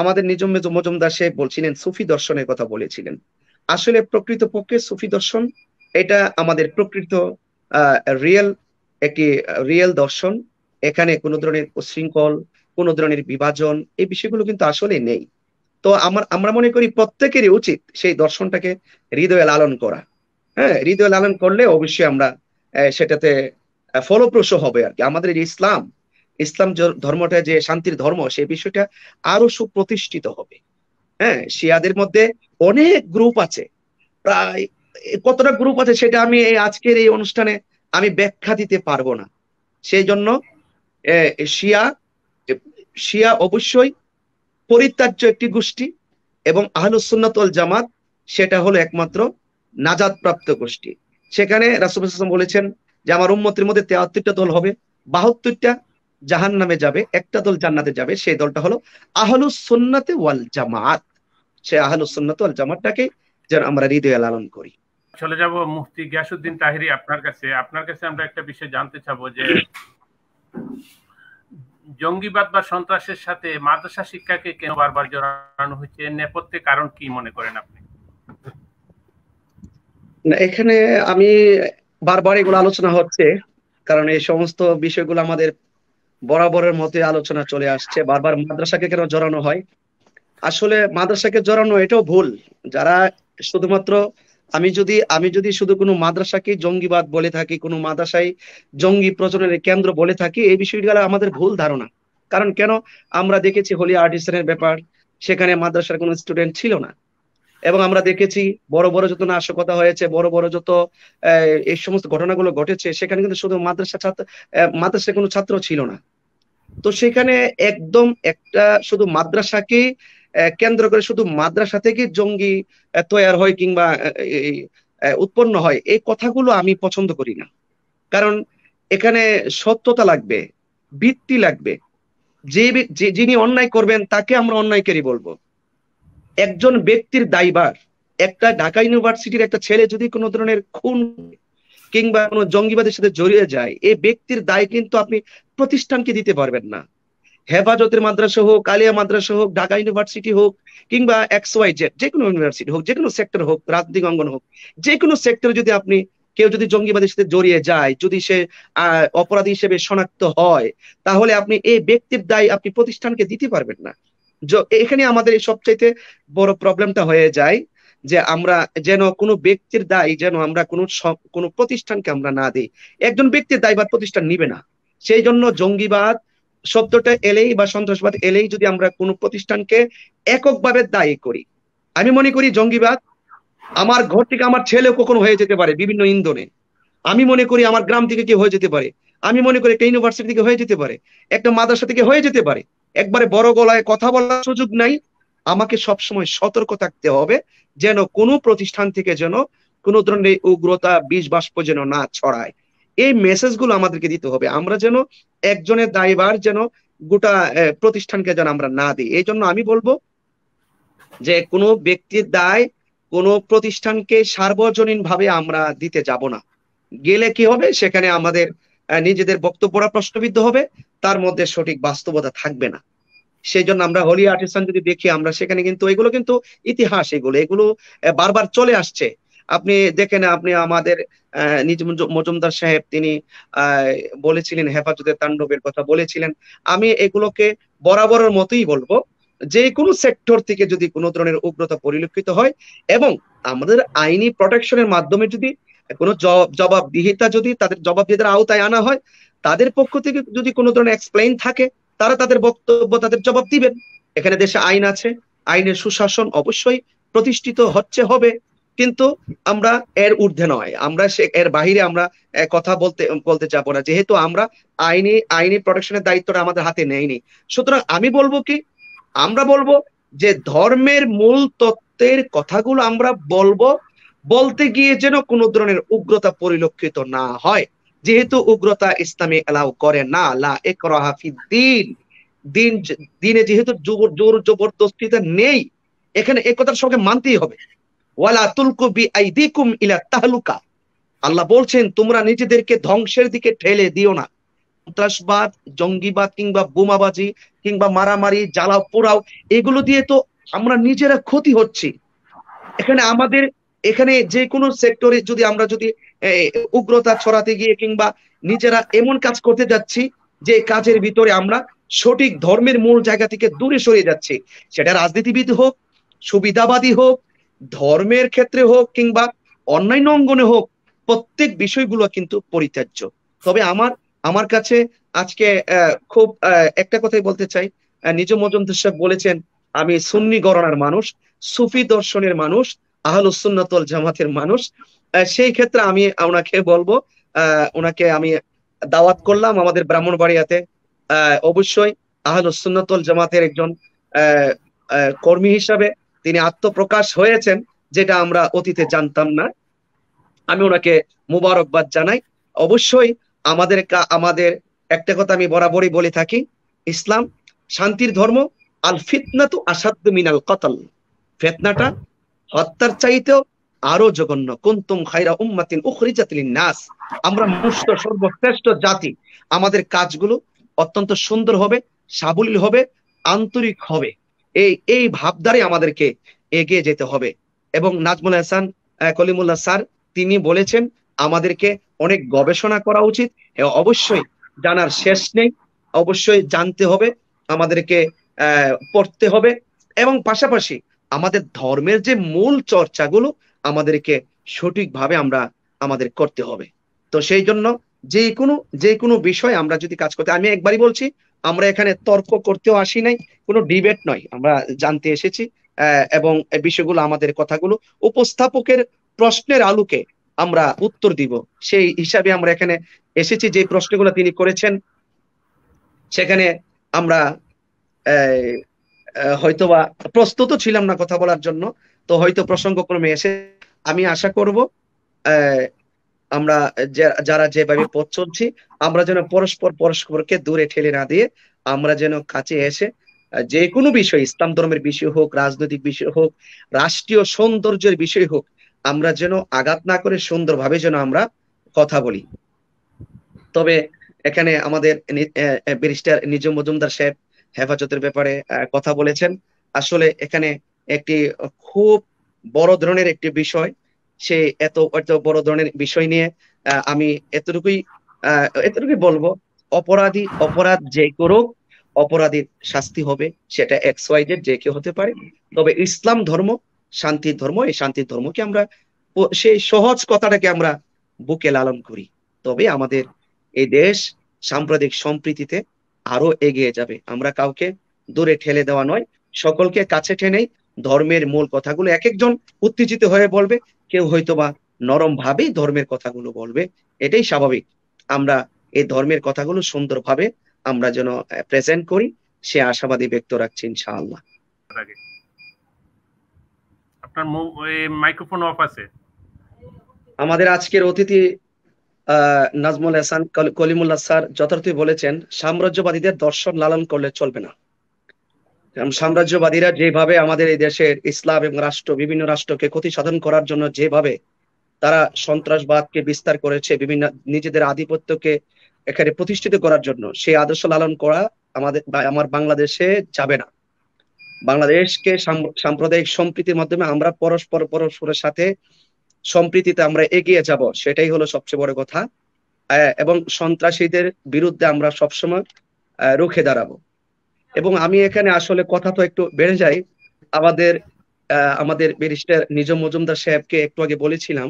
আমাদের নিজম মেজ মজুমদার সে বলছিলেন সুফি দর্শনের কথা বলেছিলেন আসলে প্রকৃত পক্ষে সুফি দর্শন এটা আমাদের প্রকৃত রিয়েল একটি রিয়েল দর্শন এখানে কোনো ধরনের উশৃঙ্খল কোনো ধরনের বিভাজন এই বিষয়গুলো কিন্তু আসলে নেই তো আমার আমরা মনে করি প্রত্যেকেরই উচিত সেই দর্শনটাকে হৃদয়ে লালন করা হ্যাঁ হৃদয়ে লালন করলে অবশ্যই আমরা সেটাতে ফলপ্রসূ হবে আর কি আমাদের ইসলাম ইসলাম ধর্মটা যে শান্তির ধর্ম সেই বিষয়টা আরো সুপ্রতিষ্ঠিত হবে হ্যাঁ শিয়াদের মধ্যে অনেক গ্রুপ আছে প্রায় কতটা গ্রুপ আছে সেটা আমি এই আজকের এই অনুষ্ঠানে আমি ব্যাখ্যা দিতে পারবো না সেই জন্য শিয়া শিয়া অবশ্যই পরিত্যাজ্য একটি গোষ্ঠী এবং আহলুসুন্নাতল জামাত সেটা হলো একমাত্র নাজাদ প্রাপ্ত গোষ্ঠী সেখানে রাসুলাম বলেছেন যে আমার উম্মতের মধ্যে তেয়াত্তরটা দল হবে বাহাত্তরটা জাহান নামে যাবে একটা দল জান্নাতে যাবে সেই দলটা হলো আহলুসুন্নাতে ওয়াল জামাত সে আহলুসুন্নাত ওয়াল জামাতটাকে যেন আমরা হৃদয়ে লালন করি চলে যাব মুফতি গিয়াসুদ্দিন তাহিরি আপনার কাছে আপনার কাছে আমরা একটা বিষয় জানতে চাবো যে জঙ্গিবাদ বা সন্ত্রাসের সাথে মাদ্রাসা শিক্ষাকে কেন বারবার জড়ানো হচ্ছে নেপথ্যে কারণ কি মনে করেন আপনি এখানে আমি বারবার এগুলো আলোচনা হচ্ছে কারণ এই সমস্ত বিষয়গুলো আমাদের বরাবরের মতে আলোচনা চলে আসছে বারবার মাদ্রাসাকে কেন জড়ানো হয় আসলে মাদ্রাসাকে জড়ানো এটাও ভুল যারা শুধুমাত্র আমি যদি আমি যদি শুধু কোনো মাদ্রাসাকে জঙ্গিবাদ বলে থাকি কোনো মাদ্রাসায় জঙ্গি প্রচলনের কেন্দ্র বলে থাকি এই বিষয়গুলো আমাদের ভুল ধারণা কারণ কেন আমরা দেখেছি হোলি আর্টিস্টের ব্যাপার সেখানে মাদ্রাসার কোনো স্টুডেন্ট ছিল না এবং আমরা দেখেছি বড় বড় যত নাশকতা হয়েছে বড় বড় যত এই সমস্ত ঘটনাগুলো ঘটেছে সেখানে কিন্তু শুধু মাদ্রাসা ছাত্র মাদ্রাসায় কোনো ছাত্র ছিল না তো সেখানে একদম একটা শুধু মাদ্রাসাকে কেন্দ্র করে শুধু মাদ্রাসা থেকে জঙ্গি তৈয়ার হয় কিংবা উৎপন্ন হয় এই কথাগুলো আমি পছন্দ করি না কারণ এখানে সত্যতা লাগবে ভিত্তি লাগবে যে যিনি অন্যায় করবেন তাকে আমরা অন্যায়কারী বলবো একজন ব্যক্তির দায়বার একটা ঢাকা ইউনিভার্সিটির একটা ছেলে যদি কোনো ধরনের খুন কিংবা কোনো জঙ্গিবাদের সাথে জড়িয়ে যায় এই ব্যক্তির দায় কিন্তু আপনি প্রতিষ্ঠানকে দিতে পারবেন না হেফাজতের মাদ্রাসা হোক কালিয়া মাদ্রাসা হোক ঢাকা ইউনিভার্সিটি হোক কিংবা এক্স ওয়াই জেড যে কোনো ইউনিভার্সিটি হোক যে কোনো সেক্টর হোক রাজনৈতিক অঙ্গন হোক যে কোনো সেক্টরে যদি আপনি কেউ যদি জঙ্গিবাদের সাথে জড়িয়ে যায় যদি সে অপরাধী হিসেবে শনাক্ত হয় তাহলে আপনি এই ব্যক্তির দায় আপনি প্রতিষ্ঠানকে দিতে পারবেন না এখানে আমাদের এই সবচাইতে বড় প্রবলেমটা হয়ে যায় যে আমরা যেন কোনো ব্যক্তির দায় যেন আমরা কোনো কোনো প্রতিষ্ঠানকে আমরা না দিই একজন ব্যক্তির দায়বাদ প্রতিষ্ঠান নিবে না সেই জন্য জঙ্গিবাদ শব্দটা এলেই বা সন্ত্রাসবাদ এলেই যদি আমরা কোনো প্রতিষ্ঠানকে এককভাবে দায়ী করি আমি মনে করি জঙ্গিবাদ আমার ঘর থেকে আমার ছেলে কখনো হয়ে যেতে পারে বিভিন্ন ইন্ধনে আমি মনে করি আমার গ্রাম থেকে কি হয়ে যেতে পারে আমি মনে করি একটা ইউনিভার্সিটি থেকে হয়ে যেতে পারে একটা মাদ্রাসা থেকে হয়ে যেতে পারে একবারে বড় গলায় কথা বলার সুযোগ নাই আমাকে সবসময় সতর্ক থাকতে হবে যেন কোনো প্রতিষ্ঠান থেকে যেন কোনো ধরনের উগ্রতা বিষ বাষ্প যেন না ছড়ায় এই মেসেজগুলো আমাদেরকে দিতে হবে আমরা যেন একজনের দায়বার যেন গোটা প্রতিষ্ঠানকে যেন আমরা না দিই এই জন্য আমি বলবো যে কোনো ব্যক্তির দায় কোনো প্রতিষ্ঠানকে সার্বজনীন ভাবে আমরা দিতে যাব না গেলে কি হবে সেখানে আমাদের নিজেদের বক্তব্যরা প্রশ্নবিদ্ধ হবে তার মধ্যে সঠিক বাস্তবতা থাকবে না সেই জন্য আমরা হোলি আর্টিস্টান যদি দেখি আমরা সেখানে কিন্তু এগুলো কিন্তু ইতিহাস এগুলো এগুলো বারবার চলে আসছে আপনি দেখেন আপনি আমাদের নিজ মজুমদার সাহেব তিনি বলেছিলেন হেফাজতের তাণ্ডবের কথা বলেছিলেন আমি এগুলোকে বরাবরের মতোই বলবো যে কোনো সেক্টর থেকে যদি কোনো ধরনের উগ্রতা পরিলক্ষিত হয় এবং আমাদের আইনি প্রোটেকশনের মাধ্যমে যদি কোনো জবাবদিহিতা যদি তাদের জবাবদিহিতার আওতায় আনা হয় তাদের পক্ষ থেকে যদি কোনো ধরনের এক্সপ্লেইন থাকে তারা তাদের বক্তব্য তাদের জবাব দিবেন এখানে দেশে আইন আছে আইনের সুশাসন অবশ্যই প্রতিষ্ঠিত হচ্ছে হবে কিন্তু আমরা এর ঊর্ধ্বে নয় আমরা সে এর বাহিরে আমরা কথা বলতে বলতে চাবো না যেহেতু আমরা আইনি আইনি প্রোটেকশনের দায়িত্বটা আমাদের হাতে নেয়নি সুতরাং আমি বলবো কি আমরা বলবো যে ধর্মের মূল তত্ত্বের কথাগুলো আমরা বলবো বলতে গিয়ে যেন কোন ধরনের উগ্রতা পরিলক্ষিত না হয় যেহেতু উগ্রতা ইসলামে এলাও করে না লা একরাহাফি দিন দিন দিনে যেহেতু জোর জোর জবরদস্তিতা নেই এখানে একথার সঙ্গে মানতেই হবে ওয়ালা তুলকু বি আইদিকুম ইলা তাহলুকা আল্লাহ বলছেন তোমরা নিজেদেরকে ধ্বংসের দিকে ঠেলে দিও না সন্ত্রাসবাদ জঙ্গিবাদ কিংবা বোমাবাজি কিংবা মারামারি জ্বালাও পোড়াও এগুলো দিয়ে তো আমরা নিজেরা ক্ষতি হচ্ছি এখানে আমাদের এখানে যে কোনো সেক্টরে যদি আমরা যদি উগ্রতা ছড়াতে গিয়ে কিংবা নিজেরা এমন কাজ করতে যাচ্ছি যে কাজের ভিতরে আমরা সঠিক ধর্মের মূল জায়গা থেকে দূরে সরে যাচ্ছি সেটা রাজনীতিবিদ হোক সুবিধাবাদী হোক ধর্মের ক্ষেত্রে হোক কিংবা অন্যান্য অঙ্গনে হোক প্রত্যেক বিষয়গুলো কিন্তু পরিত্যাজ্য তবে আমার আমার কাছে আজকে খুব একটা কথাই বলতে চাই নিজ মজুমদার সাহেব বলেছেন আমি সুন্নি গণনার মানুষ সুফি দর্শনের মানুষ আহল সুন্নাতল জামাতের মানুষ সেই ক্ষেত্রে আমি ওনাকে বলবো আহ ওনাকে আমি দাওয়াত করলাম আমাদের ব্রাহ্মণ আহ অবশ্যই আহল সুন্নাতল জামাতের একজন কর্মী হিসাবে তিনি আত্মপ্রকাশ হয়েছেন যেটা আমরা অতীতে জানতাম না আমি ওনাকে মুবারকবাদ জানাই অবশ্যই আমাদের আমাদের একটা কথা আমি বরাবরই বলে থাকি ইসলাম শান্তির ধর্ম আল ফিতনা তো আসাদ্য মিনাল কতল ফেতনাটা হত্যার চাইতেও আরো জঘন্য কুন্তুম খাইরা উম্মাতিন উখরিজাতিলিন নাস আমরা মুষ্ট সর্বশ্রেষ্ঠ জাতি আমাদের কাজগুলো অত্যন্ত সুন্দর হবে সাবলীল হবে আন্তরিক হবে এই এই ভাবধারে আমাদেরকে এগিয়ে যেতে হবে এবং নাজমুল হাসান কলিমুল্লাহ স্যার তিনি বলেছেন আমাদেরকে অনেক গবেষণা করা উচিত অবশ্যই জানার শেষ নেই অবশ্যই জানতে হবে আমাদেরকে পড়তে হবে এবং পাশাপাশি আমাদের ধর্মের যে মূল চর্চাগুলো আমাদেরকে সঠিকভাবে আমরা আমাদের করতে হবে তো সেই জন্য যে কোনো যে কোনো বিষয় আমরা যদি কাজ করতে আমি একবারই বলছি আমরা এখানে তর্ক করতেও আসি নাই কোনো ডিবেট নয় আমরা জানতে এসেছি এবং বিষয়গুলো আমাদের কথাগুলো উপস্থাপকের প্রশ্নের আলোকে আমরা উত্তর দিব সেই হিসাবে আমরা এখানে এসেছি যে প্রশ্নগুলো তিনি করেছেন সেখানে আমরা হয়তোবা প্রস্তুত ছিলাম না কথা বলার জন্য তো হয়তো প্রসঙ্গক্রমে এসে আমি আশা করব আমরা যারা যেভাবে পথ চলছি আমরা যেন পরস্পর পরস্পরকে দূরে ঠেলে না দিয়ে আমরা যেন কাছে এসে যে কোনো বিষয় ইসলাম ধর্মের বিষয় হোক রাজনৈতিক বিষয় হোক রাষ্ট্রীয় সৌন্দর্যের বিষয় হোক আমরা যেন আঘাত না করে সুন্দরভাবে যেন আমরা কথা বলি তবে এখানে আমাদের ব্যারিস্টার নিজম মজুমদার সাহেব হেফাজতের ব্যাপারে কথা বলেছেন আসলে এখানে একটি খুব বড় ধরনের একটি বিষয় সে এত এত বড় ধরনের বিষয় নিয়ে আমি এতটুকুই এতটুকুই বলবো অপরাধী অপরাধ যে করুক অপরাধীর শাস্তি হবে সেটা এক্স ওয়াই জেড যে কেউ হতে পারে তবে ইসলাম ধর্ম শান্তির ধর্ম এই শান্তির ধর্মকে আমরা সেই সহজ কথাটাকে আমরা বুকে লালন করি তবে আমাদের এই দেশ সাম্প্রদায়িক সম্প্রীতিতে আরো এগিয়ে যাবে আমরা কাউকে দূরে ঠেলে দেওয়া নয় সকলকে কাছে টেনেই ধর্মের মূল কথাগুলো এক একজন উত্তেজিত হয়ে বলবে কেউ হয়তো বা নরম ভাবে ধর্মের কথাগুলো বলবে এটাই স্বাভাবিক আমরা এই ধর্মের কথাগুলো সুন্দরভাবে আমরা যেন প্রেজেন্ট করি সে আশাবাদী ব্যক্ত রাখছেন ইনশাআল্লাহ আপনার মাইক্রোফোন অফ আছে আমাদের আজকের অতিথি নাজমুল হাসান কলিমুল্লাহ স্যার যথার্থই বলেছেন সাম্রাজ্যবাদীদের দর্শন লালন করলে চলবে না সাম্রাজ্যবাদীরা যেভাবে আমাদের এই দেশের ইসলাম এবং রাষ্ট্র বিভিন্ন রাষ্ট্রকে ক্ষতি সাধন করার জন্য যেভাবে তারা সন্ত্রাসবাদকে বিস্তার করেছে বিভিন্ন নিজেদের আধিপত্যকে এখানে প্রতিষ্ঠিত করার জন্য সেই আদর্শ লালন করা আমাদের আমার বাংলাদেশে যাবে না বাংলাদেশকে সাম্প্রদায়িক সম্প্রীতির মাধ্যমে আমরা পরস্পর পরস্পরের সাথে সম্প্রীতিতে আমরা এগিয়ে যাব সেটাই হলো সবচেয়ে বড় কথা এবং সন্ত্রাসীদের বিরুদ্ধে আমরা সবসময় রুখে দাঁড়াবো এবং আমি এখানে আসলে কথা তো একটু বেড়ে যায় আমাদের আমাদের ব্যারিস্টার নিজম মজুমদার সাহেবকে একটু আগে বলেছিলাম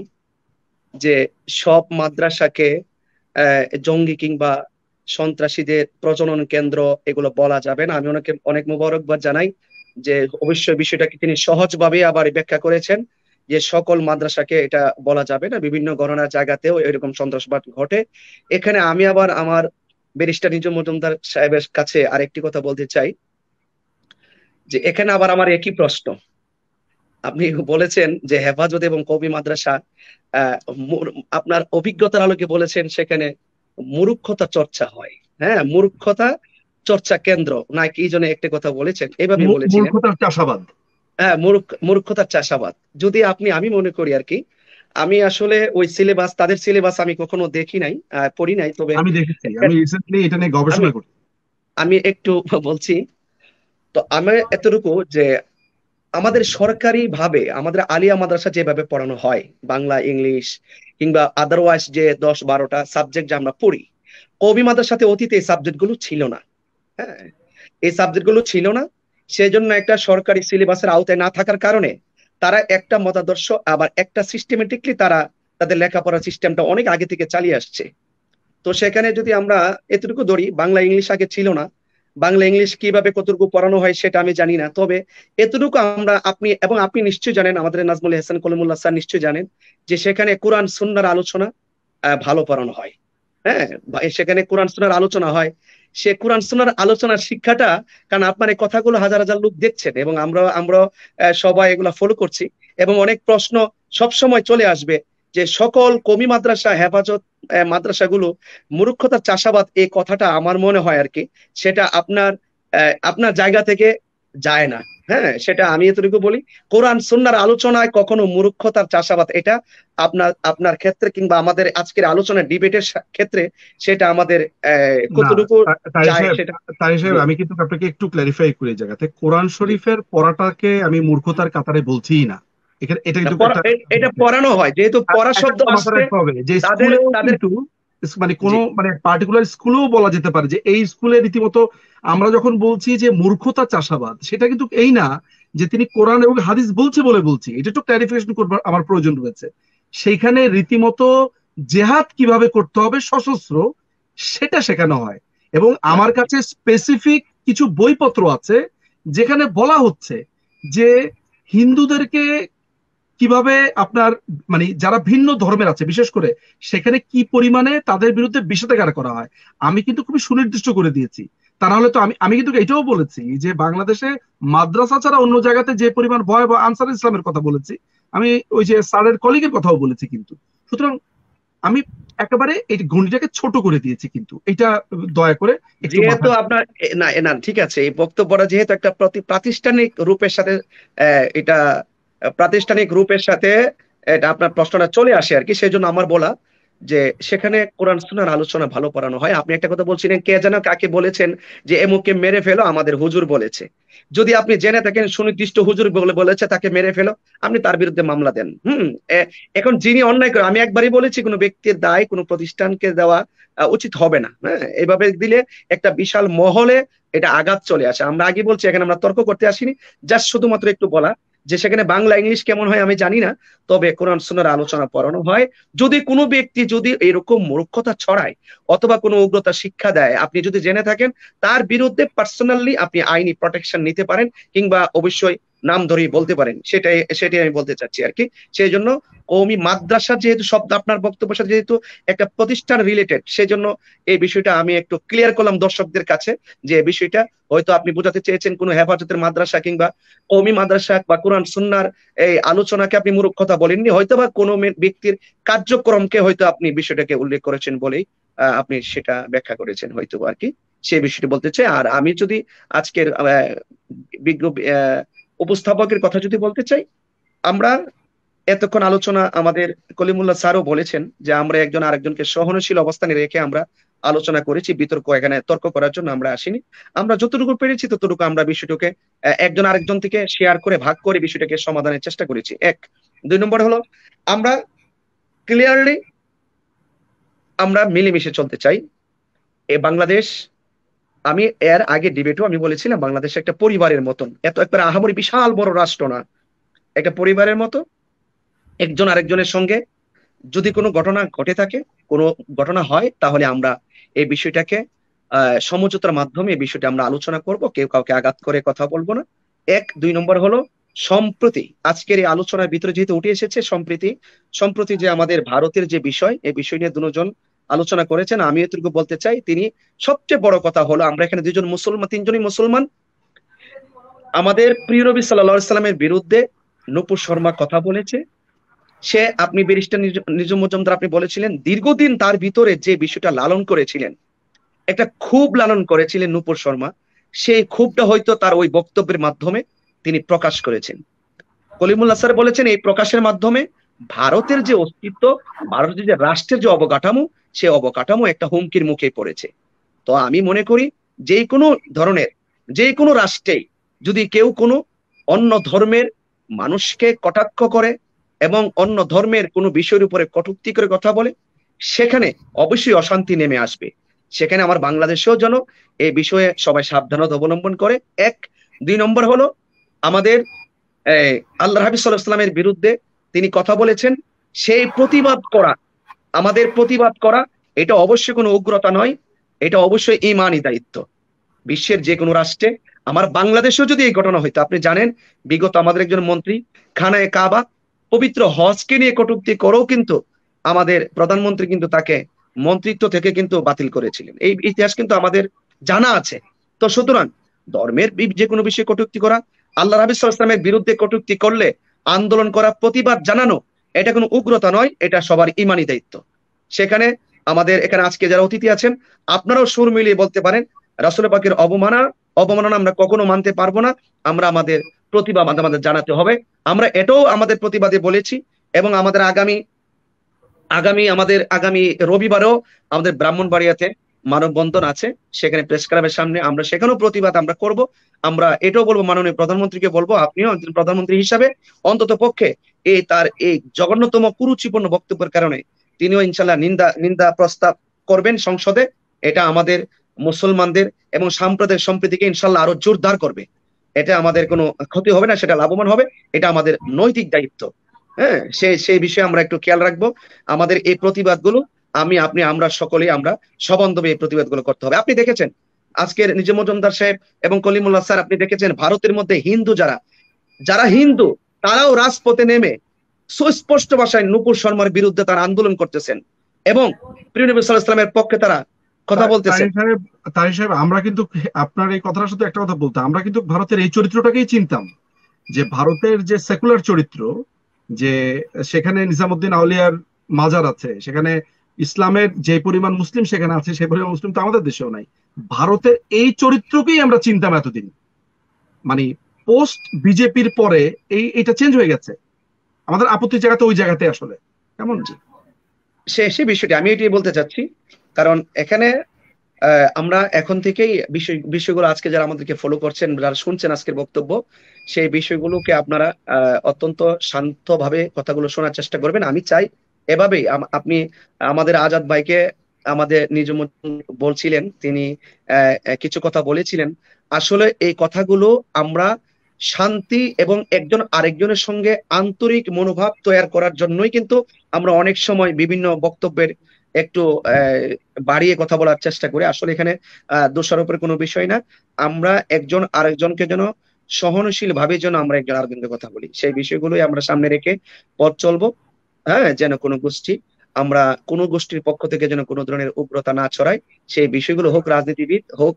যে সব মাদ্রাসাকে জঙ্গি কিংবা সন্ত্রাসীদের প্রজনন কেন্দ্র এগুলো বলা যাবে না আমি ওনাকে অনেক মুবারকবাদ জানাই যে অবশ্যই বিষয়টাকে তিনি সহজভাবে আবার ব্যাখ্যা করেছেন যে সকল মাদ্রাসাকে এটা বলা যাবে না বিভিন্ন গণনার জায়গাতেও এরকম সন্ত্রাসবাদ ঘটে এখানে আমি আবার আমার ব্যারিস্টার নিজ মজুমদার সাহেবের কাছে আরেকটি কথা বলতে চাই যে এখানে আবার আমার একই প্রশ্ন আপনি বলেছেন যে হেফাজত এবং কবি মাদ্রাসা আপনার অভিজ্ঞতার আলোকে বলেছেন সেখানে মূর্খতা চর্চা হয় হ্যাঁ মূর্খতা চর্চা কেন্দ্র না কি জন্য একটা কথা বলেছেন এইভাবে বলেছেন চাষাবাদ হ্যাঁ মূর্খতার চাষাবাদ যদি আপনি আমি মনে করি আর কি আমি আসলে ওই সিলেবাস তাদের সিলেবাস আমি কখনো দেখি নাই পড়ি নাই তবে আমি দেখেছি আমি রিসেন্টলি এটা নিয়ে গবেষণা করি আমি একটু বলছি তো আমি এতটুকু যে আমাদের সরকারি ভাবে আমাদের আলিয়া মাদ্রাসা যেভাবে পড়ানো হয় বাংলা ইংলিশ কিংবা আদারওয়াইজ যে দশ বারোটা সাবজেক্ট যে আমরা পড়ি কবি সাথে অতীতে এই গুলো ছিল না হ্যাঁ এই সাবজেক্টগুলো ছিল না সেজন্য একটা সরকারি সিলেবাসের আওতায় না থাকার কারণে তারা একটা মতাদর্শ আবার একটা সিস্টেমেটিকলি তারা তাদের লেখাপড়ার সিস্টেমটা অনেক আগে থেকে চালিয়ে আসছে তো সেখানে যদি আমরা এতটুকু ধরি বাংলা ইংলিশ আগে ছিল না বাংলা ইংলিশ কিভাবে কতটুকু পড়ানো হয় সেটা আমি জানি না তবে এতটুকু আমরা আপনি এবং আপনি নিশ্চয়ই জানেন আমাদের নাজমুল হাসান কলমুল্লা স্যার নিশ্চয়ই জানেন যে সেখানে কোরআন সুন্নার আলোচনা ভালো পড়ানো হয় হ্যাঁ সেখানে কোরআন সুন্নার আলোচনা হয় সে কোরআন সোনার আলোচনার শিক্ষাটা কারণ আপনার এই কথাগুলো হাজার হাজার লোক দেখছেন এবং আমরা আমরা সবাই এগুলা ফলো করছি এবং অনেক প্রশ্ন সব সময় চলে আসবে যে সকল কমি মাদ্রাসা হেফাজত মাদ্রাসাগুলো মূর্খতার চাষাবাদ এই কথাটা আমার মনে হয় আর কি সেটা আপনার আপনার জায়গা থেকে যায় না হ্যাঁ সেটা আমি এতটুকু বলি কোরআন সন্ন্যার আলোচনায় কখনো মূর্খতার চাষাবাদ এটা আপনার আপনার ক্ষেত্রে কিংবা আমাদের আজকের আলোচনা ডিবেটের ক্ষেত্রে সেটা আমাদের কতটুকু আমি কিন্তু আপনাকে একটু ক্লারিফাই করে জায়গাতে কোরআন শরীফের পড়াটাকে আমি মূর্খতার কাতারে বলছি না এটা এটা পড়ানো হয় যেহেতু পড়া শব্দ আসছে তাদের মানে কোনো মানে পার্টিকুলার স্কুলেও বলা যেতে পারে যে এই স্কুলে রীতিমতো আমরা যখন বলছি যে মূর্খতা চাষাবাদ সেটা কিন্তু এই না যে তিনি কোরআন এবং হাদিস বলছে বলে বলছি এটা একটু ক্লারিফিকেশন করবার আমার প্রয়োজন রয়েছে সেইখানে রীতিমতো জেহাদ কিভাবে করতে হবে সশস্ত্র সেটা শেখানো হয় এবং আমার কাছে স্পেসিফিক কিছু বইপত্র আছে যেখানে বলা হচ্ছে যে হিন্দুদেরকে কিভাবে আপনার মানে যারা ভিন্ন ধর্মের আছে বিশেষ করে সেখানে কি পরিমাণে তাদের বিরুদ্ধে বিষেধাগার করা হয় আমি কিন্তু খুবই সুনির্দিষ্ট করে দিয়েছি তা নাহলে তো আমি আমি কিন্তু এটাও বলেছি যে বাংলাদেশে মাদ্রাসা ছাড়া অন্য জায়গাতে যে পরিমাণ ভয় বা আনসার ইসলামের কথা বলেছি আমি ওই যে স্যারের কলিগের কথাও বলেছি কিন্তু সুতরাং আমি একেবারে এই গণিটাকে ছোট করে দিয়েছি কিন্তু এটা দয়া করে যেহেতু আপনার না না ঠিক আছে এই বক্তব্যটা যেহেতু একটা প্রাতিষ্ঠানিক রূপের সাথে এটা প্রাতিষ্ঠানিক রূপের সাথে এটা আপনার প্রশ্নটা চলে আসে আর কি সেই জন্য আমার বলা যে সেখানে কোরআন সুনার আলোচনা ভালো পড়ানো হয় আপনি একটা কথা বলছিলেন কে যেন কাকে বলেছেন যে এমুকে মেরে ফেলো আমাদের হুজুর বলেছে যদি আপনি জেনে থাকেন সুনির্দিষ্ট হুজুর বলে বলেছে তাকে মেরে ফেলো আপনি তার বিরুদ্ধে মামলা দেন হুম এখন যিনি অন্যায় করে আমি একবারই বলেছি কোনো ব্যক্তির দায় কোনো প্রতিষ্ঠানকে দেওয়া উচিত হবে না হ্যাঁ এইভাবে দিলে একটা বিশাল মহলে এটা আঘাত চলে আসে আমরা আগে বলছি এখানে আমরা তর্ক করতে আসিনি জাস্ট শুধুমাত্র একটু বলা যে সেখানে বাংলা ইংলিশ কেমন হয় আমি জানি না তবে কোরআন সুনার আলোচনা পড়ানো হয় যদি কোনো ব্যক্তি যদি এরকম মূর্খতা ছড়ায় অথবা কোনো উগ্রতা শিক্ষা দেয় আপনি যদি জেনে থাকেন তার বিরুদ্ধে পার্সোনালি আপনি আইনি প্রোটেকশন নিতে পারেন কিংবা অবশ্যই নাম ধরেই বলতে পারেন সেটাই সেটাই আমি বলতে চাচ্ছি আর কি সেই জন্য কৌমি মাদ্রাসা যেহেতু শব্দ আপনার বক্তব্যের সাথে যেহেতু একটা প্রতিষ্ঠান রিলেটেড সেই জন্য এই বিষয়টা আমি একটু ক্লিয়ার করলাম দর্শকদের কাছে যে বিষয়টা হয়তো আপনি বোঝাতে চেয়েছেন কোনো হেফাজতের মাদ্রাসা কিংবা কৌমি মাদ্রাসা বা কোরআন সুন্নার এই আলোচনাকে আপনি মূর্খতা বলেননি হয়তো বা কোনো ব্যক্তির কার্যক্রমকে হয়তো আপনি বিষয়টাকে উল্লেখ করেছেন বলেই আপনি সেটা ব্যাখ্যা করেছেন হয়তো আর কি সে বিষয়টি বলতে চাই আর আমি যদি আজকের বিজ্ঞ উপস্থাপকের কথা যদি বলতে চাই আমরা এতক্ষণ আলোচনা আমাদের কলিমুল্লাহ স্যারও বলেছেন যে আমরা একজন আরেকজনকে সহনশীল অবস্থানে রেখে আমরা আলোচনা করেছি বিতর্ক এখানে তর্ক করার জন্য আমরা আসিনি আমরা যতটুকু পেরেছি ততটুকু আমরা বিষয়টাকে একজন আরেকজন থেকে শেয়ার করে ভাগ করে বিষয়টাকে সমাধানের চেষ্টা করেছি এক দুই নম্বর হলো আমরা ক্লিয়ারলি আমরা মিলেমিশে চলতে চাই এ বাংলাদেশ আমি এর আগে ডিবেটও আমি বলেছিলাম বাংলাদেশ একটা পরিবারের মতন এত একবার আহামরি বিশাল বড় রাষ্ট্র না একটা পরিবারের মতো একজন আরেকজনের সঙ্গে যদি কোনো ঘটনা ঘটে থাকে কোনো ঘটনা হয় তাহলে আমরা এই বিষয়টাকে সমঝোতার মাধ্যমে এই বিষয়টা আমরা আলোচনা করব কেউ কাউকে আঘাত করে কথা বলবো না এক দুই নম্বর হলো সম্প্রতি আজকের এই আলোচনার ভিতরে যেহেতু উঠে এসেছে সম্প্রতি সম্প্রতি যে আমাদের ভারতের যে বিষয় এই বিষয় নিয়ে দুজন আলোচনা করেছেন আমি এতটুকু বলতে চাই তিনি সবচেয়ে বড় কথা হলো আমরা এখানে দুজন মুসলমান তিনজনই মুসলমান আমাদের প্রিয় নবী সাল্লা সাল্লামের বিরুদ্ধে নপুর শর্মা কথা বলেছে সে আপনি ব্যারিস্টার নিজম মজুমদার আপনি বলেছিলেন দীর্ঘদিন তার ভিতরে যে বিষয়টা লালন করেছিলেন একটা খুব লালন করেছিলেন নূপুর শর্মা সেই ক্ষোভটা হয়তো তার ওই বক্তব্যের মাধ্যমে তিনি প্রকাশ করেছেন কলিমুল্লা স্যার বলেছেন এই প্রকাশের মাধ্যমে ভারতের যে অস্তিত্ব ভারতের যে রাষ্ট্রের যে অবকাঠামো সে অবকাঠামো একটা হুমকির মুখে পড়েছে তো আমি মনে করি যে কোনো ধরনের যে কোনো রাষ্ট্রেই যদি কেউ কোনো অন্য ধর্মের মানুষকে কটাক্ষ করে এবং অন্য ধর্মের কোনো বিষয়ের উপরে কটুক্তি করে কথা বলে সেখানে অবশ্যই অশান্তি নেমে আসবে সেখানে আমার বাংলাদেশেও যেন এই বিষয়ে সবাই সাবধানতা অবলম্বন করে এক দুই নম্বর হলো আমাদের আল্লাহ হাফিজ ইসলামের বিরুদ্ধে তিনি কথা বলেছেন সেই প্রতিবাদ করা আমাদের প্রতিবাদ করা এটা অবশ্যই কোনো উগ্রতা নয় এটা অবশ্যই ইমানই দায়িত্ব বিশ্বের যে কোনো রাষ্ট্রে আমার বাংলাদেশেও যদি এই ঘটনা হইতো আপনি জানেন বিগত আমাদের একজন মন্ত্রী খানায় কাবা পবিত্র হজকে নিয়ে কটুক্তি করেও কিন্তু আমাদের প্রধানমন্ত্রী কিন্তু তাকে মন্ত্রিত্ব থেকে কিন্তু বাতিল করেছিলেন এই ইতিহাস কিন্তু আমাদের জানা আছে তো সুতরাং ধর্মের যে কোনো বিষয়ে কটুক্তি করা আল্লাহ রাবিসামের বিরুদ্ধে কটুক্তি করলে আন্দোলন করা প্রতিবাদ জানানো এটা কোনো উগ্রতা নয় এটা সবার ইমানি দায়িত্ব সেখানে আমাদের এখানে আজকে যারা অতিথি আছেন আপনারাও সুর মিলিয়ে বলতে পারেন রাসুল পাকের অবমাননা অবমাননা আমরা কখনো মানতে পারবো না আমরা আমাদের প্রতিবাদ আমাদের জানাতে হবে আমরা এটাও আমাদের প্রতিবাদে বলেছি এবং আমাদের আগামী আগামী আমাদের আগামী রবিবারও আমাদের ব্রাহ্মণবাড়িয়াতে মানববন্ধন আছে সেখানে প্রেস ক্লাবের সামনে আমরা সেখানেও প্রতিবাদ আমরা করব আমরা এটাও বলবো মাননীয় প্রধানমন্ত্রীকে বলবো আপনিও একজন প্রধানমন্ত্রী হিসাবে অন্তত পক্ষে এ তার এই জঘন্যতম কুরুচিপূর্ণ বক্তব্যের কারণে তিনিও ইনশাল্লাহ নিন্দা নিন্দা প্রস্তাব করবেন সংসদে এটা আমাদের মুসলমানদের এবং সাম্প্রদায়িক সম্প্রীতিকে ইনশাল্লাহ আরো জোরদার করবে এটা আমাদের কোনো ক্ষতি হবে না সেটা লাভবান হবে এটা আমাদের নৈতিক দায়িত্ব হ্যাঁ সে সেই বিষয়ে আমরা একটু খেয়াল রাখবো আমাদের এই প্রতিবাদগুলো আমি আপনি আমরা সকলেই আমরা সবান্ধবে এই প্রতিবাদগুলো করতে হবে আপনি দেখেছেন আজকের নিজে মজুমদার সাহেব এবং কলিমুল্লাহ স্যার আপনি দেখেছেন ভারতের মধ্যে হিন্দু যারা যারা হিন্দু তারাও রাজপথে নেমে সুস্পষ্ট ভাষায় নুপুর শর্মার বিরুদ্ধে তারা আন্দোলন করতেছেন এবং প্রিয় নবী সাল্লাহামের পক্ষে তারা কথা বলতেছেন তাই সাহেব আমরা কিন্তু আপনার এই কথাটার সাথে একটা কথা বলতাম আমরা কিন্তু ভারতের এই চরিত্রটাকেই চিনতাম যে ভারতের যে সেকুলার চরিত্র যে সেখানে নিজামুদ্দিন আউলিয়ার মাজার আছে সেখানে ইসলামের যে পরিমাণ মুসলিম সেখানে আছে সেই পরিমাণ মুসলিম তো আমাদের দেশেও নাই ভারতের এই চরিত্রকেই আমরা চিনতাম এতদিন মানে পোস্ট বিজেপির পরে এই এটা চেঞ্জ হয়ে গেছে আমাদের আপত্তি জায়গাতে ওই জায়গাতে আসলে কেমন সে সে বিষয়টি আমি এটি বলতে চাচ্ছি কারণ এখানে আমরা এখন থেকেই বিষয় বিষয়গুলো আজকে যারা আমাদেরকে ফলো করছেন যারা শুনছেন আজকের বক্তব্য সেই বিষয়গুলোকে আপনারা অত্যন্ত শান্তভাবে কথাগুলো শোনার চেষ্টা করবেন আমি চাই এভাবেই আপনি আমাদের আজাদ ভাইকে আমাদের নিজ বলছিলেন তিনি কিছু কথা বলেছিলেন আসলে এই কথাগুলো আমরা শান্তি এবং একজন আরেকজনের সঙ্গে আন্তরিক মনোভাব তৈরি করার জন্যই কিন্তু আমরা অনেক সময় বিভিন্ন বক্তব্যের একটু বাড়িয়ে কথা বলার চেষ্টা করি আসলে এখানে দোষারোপের কোনো বিষয় না আমরা একজন আরেকজনকে যেন সহনশীল ভাবে যেন আমরা একজন আরেকজনকে কথা বলি সেই বিষয়গুলোই আমরা সামনে রেখে পথ চলবো হ্যাঁ যেন কোনো গোষ্ঠী আমরা কোন গোষ্ঠীর পক্ষ থেকে যেন কোনো ধরনের উগ্রতা না ছড়াই সেই বিষয়গুলো হোক রাজনীতিবিদ হোক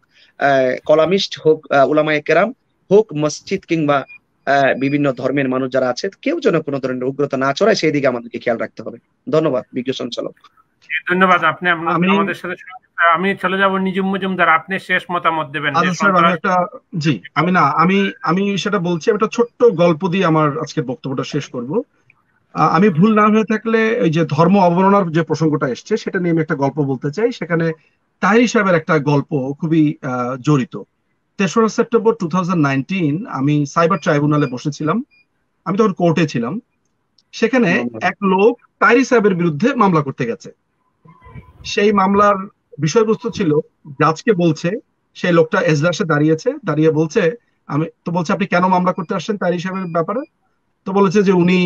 আহ কলামিস্ট হোক উলামায়ে কেরাম হোক মসজিদ কিংবা বিভিন্ন ধর্মের মানুষ যারা আছে কেউ যেন কোনো ধরনের উগ্রতা না চড়ায় সেই দিকে আমাদেরকে খেয়াল রাখতে হবে ধন্যবাদ বিজ্ঞ সঞ্চালক ধন্যবাদ আপনি আমাদের সাথে আমি চলে যাব নিজুম মজুমদার আপনি শেষ মতামত দেবেন আচ্ছা, একটা জি আমি না আমি আমি সেটা বলছি একটা ছোট্ট গল্প দিয়ে আমার আজকের বক্তব্যটা শেষ করব আমি ভুল না হয়ে থাকলে ওই যে ধর্ম অবমাননার যে প্রসঙ্গটা এসছে সেটা নিয়ে আমি একটা গল্প বলতে চাই সেখানে তাই সাহেবের একটা গল্প খুবই জড়িত তেসরা সেপ্টেম্বর টু আমি সাইবার ট্রাইব্যুনালে বসেছিলাম আমি তখন কোর্টে ছিলাম সেখানে এক লোক তাইরি সাহেবের বিরুদ্ধে মামলা করতে গেছে সেই মামলার বিষয়বস্তু ছিল জাজকে বলছে সেই লোকটা এজলাসে দাঁড়িয়েছে দাঁড়িয়ে বলছে আমি তো বলছে আপনি কেন মামলা করতে আসছেন তাইরি সাহেবের ব্যাপারে তো বলেছে যে উনি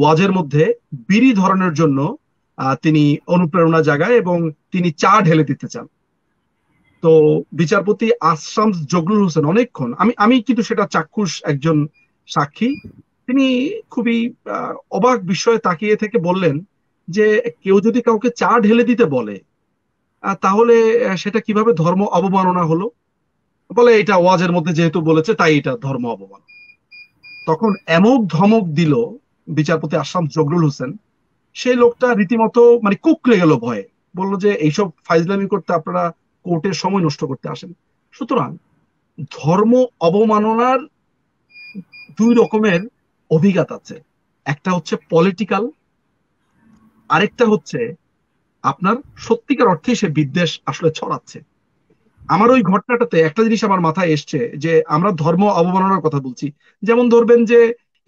ওয়াজের মধ্যে বিড়ি ধরনের জন্য তিনি অনুপ্রেরণা জাগায় এবং তিনি চা ঢেলে দিতে চান তো বিচারপতি আসাম জগরুল হোসেন অনেকক্ষণ আমি আমি কিন্তু সেটা চাক্ষুষ একজন সাক্ষী তিনি খুবই অবাক বিষয়ে তাকিয়ে থেকে বললেন যে কেউ যদি কাউকে চা ঢেলে দিতে বলে তাহলে সেটা কিভাবে ধর্ম অবমাননা হলো বলে এটা ওয়াজের মধ্যে যেহেতু বলেছে তাই এটা ধর্ম অবমান তখন এমক ধমক দিল বিচারপতি আসাম জগরুল হোসেন সেই লোকটা রীতিমতো মানে কুকড়ে গেল ভয়ে বললো যে এইসব ফাইজলামি করতে আপনারা কোর্টের সময় নষ্ট করতে আসেন সুতরাং ধর্ম অবমাননার দুই রকমের অভিজ্ঞতা আছে একটা হচ্ছে পলিটিক্যাল আরেকটা হচ্ছে আপনার সত্যিকার অর্থে সে বিদ্বেষ আসলে ছড়াচ্ছে আমার ওই ঘটনাটাতে একটা জিনিস আমার মাথায় এসছে যে আমরা ধর্ম অবমাননার কথা বলছি যেমন ধরবেন যে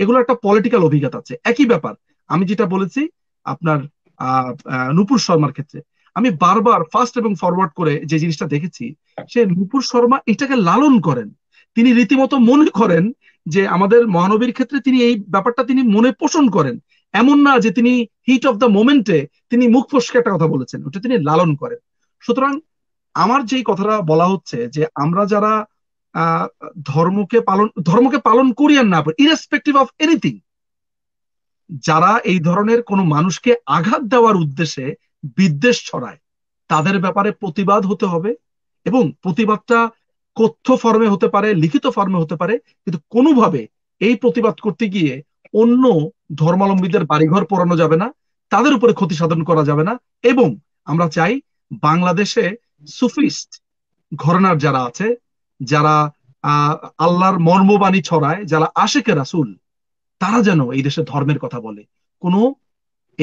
এগুলো একটা পলিটিক্যাল অভিজ্ঞতা আছে একই ব্যাপার আমি যেটা বলেছি আপনার আহ নুপুর শর্মার ক্ষেত্রে আমি বারবার ফার্স্ট এবং ফরওয়ার্ড করে যে জিনিসটা দেখেছি সে নুপুর শর্মা এটাকে লালন করেন তিনি রীতিমতো মনে করেন যে আমাদের মহানবীর ক্ষেত্রে তিনি এই ব্যাপারটা তিনি মনে পোষণ করেন এমন না যে তিনি হিট অফ দ্য মোমেন্টে তিনি মুখ ফসকে একটা কথা বলেছেন ওটা তিনি লালন করেন সুতরাং আমার যেই কথাটা বলা হচ্ছে যে আমরা যারা ধর্মকে পালন ধর্মকে পালন করি আর না ইরেসপেক্টিভ অফ এনিথিং যারা এই ধরনের কোনো মানুষকে আঘাত দেওয়ার উদ্দেশ্যে বিদ্বেষ ছড়ায় তাদের ব্যাপারে প্রতিবাদ হতে হবে এবং প্রতিবাদটা কথ্য ফর্মে হতে পারে লিখিত ফর্মে হতে পারে কিন্তু কোনোভাবে এই প্রতিবাদ করতে গিয়ে অন্য ধর্মাবলম্বীদের বাড়িঘর পোড়ানো যাবে না তাদের উপরে ক্ষতি সাধন করা যাবে না এবং আমরা চাই বাংলাদেশে সুফিস্ট ঘরনার যারা আছে যারা আল্লাহর মর্মবাণী ছড়ায় যারা আশেকে রাসুল তারা যেন এই দেশে ধর্মের কথা বলে কোনো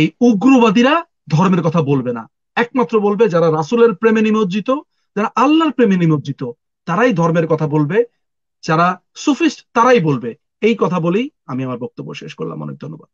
এই উগ্রবাদীরা ধর্মের কথা বলবে না একমাত্র বলবে যারা রাসুলের প্রেমে নিমজ্জিত যারা আল্লাহর প্রেমে নিমজ্জিত তারাই ধর্মের কথা বলবে যারা সুফিস্ট তারাই বলবে এই কথা বলেই আমি আমার বক্তব্য শেষ করলাম অনেক ধন্যবাদ